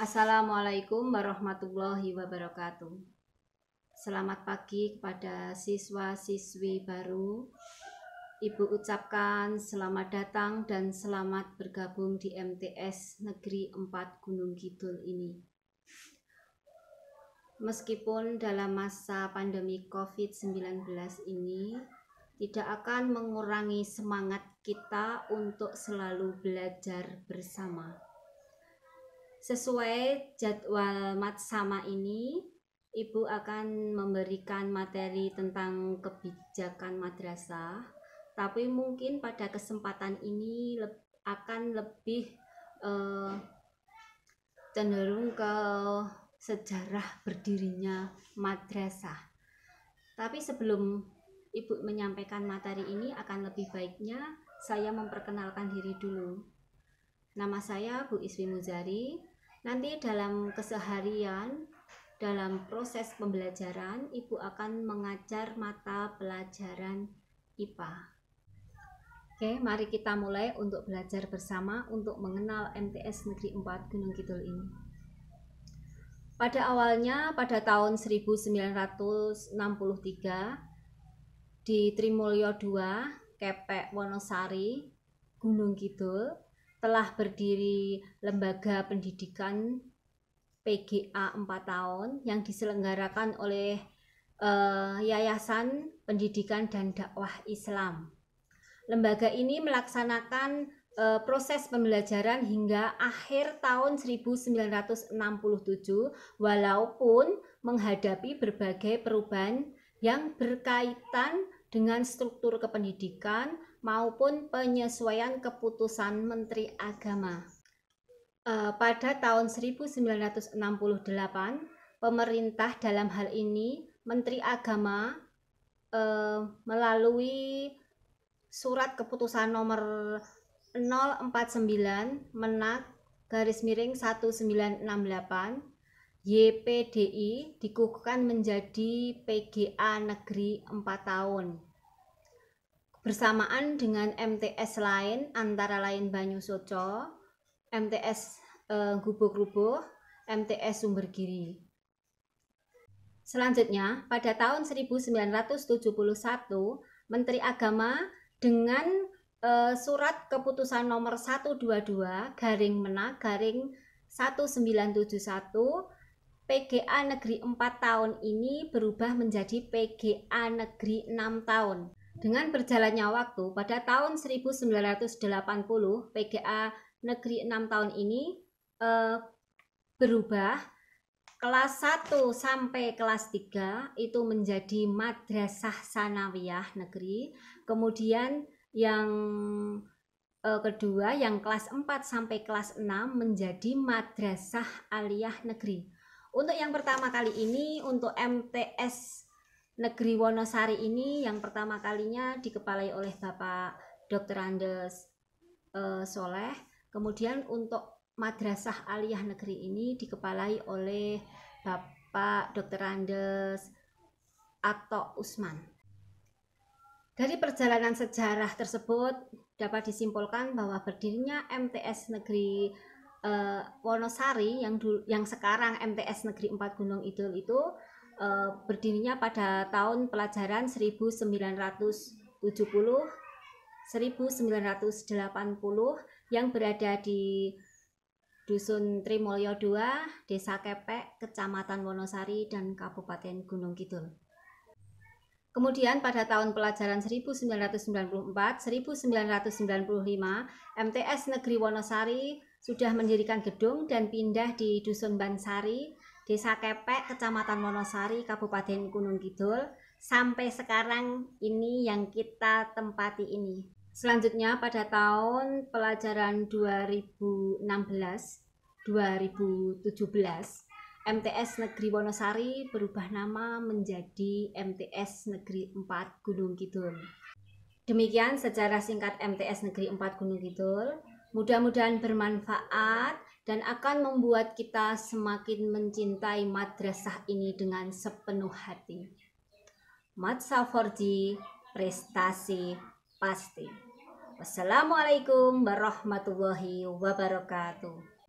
Assalamualaikum warahmatullahi wabarakatuh. Selamat pagi kepada siswa-siswi baru. Ibu ucapkan selamat datang dan selamat bergabung di MTS Negeri 4 Gunung Kidul ini meskipun dalam masa pandemi COVID-19 ini tidak akan mengurangi semangat kita untuk selalu belajar bersama. Sesuai jadwal matsama ini, Ibu akan memberikan materi tentang kebijakan madrasah, tapi mungkin pada kesempatan ini akan lebih eh, cenderung ke sejarah berdirinya madrasah. Tapi sebelum Ibu menyampaikan materi ini akan lebih baiknya saya memperkenalkan diri dulu. Nama saya Bu Iswi Muzari. Nanti dalam keseharian, dalam proses pembelajaran, Ibu akan mengajar mata pelajaran IPA. Oke, mari kita mulai untuk belajar bersama untuk mengenal MTS Negeri 4 Gunung Kidul ini. Pada awalnya pada tahun 1963 di Trimulyo II, Kepek Wonosari, Gunung Kidul, telah berdiri lembaga pendidikan PGA 4 tahun yang diselenggarakan oleh uh, Yayasan Pendidikan dan Dakwah Islam. Lembaga ini melaksanakan Eh, proses pembelajaran hingga akhir tahun 1967 walaupun menghadapi berbagai perubahan yang berkaitan dengan struktur kependidikan maupun penyesuaian keputusan Menteri Agama. Eh, pada tahun 1968, pemerintah dalam hal ini Menteri Agama eh, melalui surat keputusan nomor 049 Menak garis miring 1968 YPDI dikukuhkan menjadi PGA Negeri 4 tahun. Bersamaan dengan MTS lain antara lain Banyu Soco, MTS eh, Gubuk Rubuh, MTS Sumbergiri. Selanjutnya, pada tahun 1971, Menteri Agama dengan Eh, surat keputusan nomor 122 garing mena garing 1971 PGA Negeri 4 tahun ini berubah menjadi PGA Negeri 6 tahun. Dengan berjalannya waktu, pada tahun 1980 PGA Negeri 6 tahun ini eh, berubah kelas 1 sampai kelas 3 itu menjadi madrasah sanawiyah negeri. Kemudian yang eh, kedua yang kelas 4 sampai kelas 6 menjadi madrasah aliyah negeri. Untuk yang pertama kali ini untuk MTS Negeri Wonosari ini yang pertama kalinya dikepalai oleh Bapak Dr. Andes eh, Soleh. Kemudian untuk Madrasah Aliyah Negeri ini dikepalai oleh Bapak Dr. Andes atau Usman. Dari perjalanan sejarah tersebut dapat disimpulkan bahwa berdirinya MTS Negeri eh, Wonosari yang dulu, yang sekarang MTS Negeri Empat Gunung Idul itu eh, berdirinya pada tahun pelajaran 1970 1980 yang berada di Dusun Trimulyo II, Desa Kepek, Kecamatan Wonosari, dan Kabupaten Gunung Kidul. Kemudian pada tahun pelajaran 1994-1995, MTS Negeri Wonosari sudah mendirikan gedung dan pindah di Dusun Bansari, Desa Kepek, Kecamatan Wonosari, Kabupaten Gunung Kidul, sampai sekarang ini yang kita tempati ini. Selanjutnya pada tahun pelajaran 2016 2017 MTS Negeri Wonosari berubah nama menjadi MTS Negeri 4 Gunung Kidul. Demikian secara singkat MTS Negeri 4 Gunung Kidul. Mudah-mudahan bermanfaat dan akan membuat kita semakin mencintai madrasah ini dengan sepenuh hati. Matsa 4G prestasi pasti. Wassalamualaikum warahmatullahi wabarakatuh.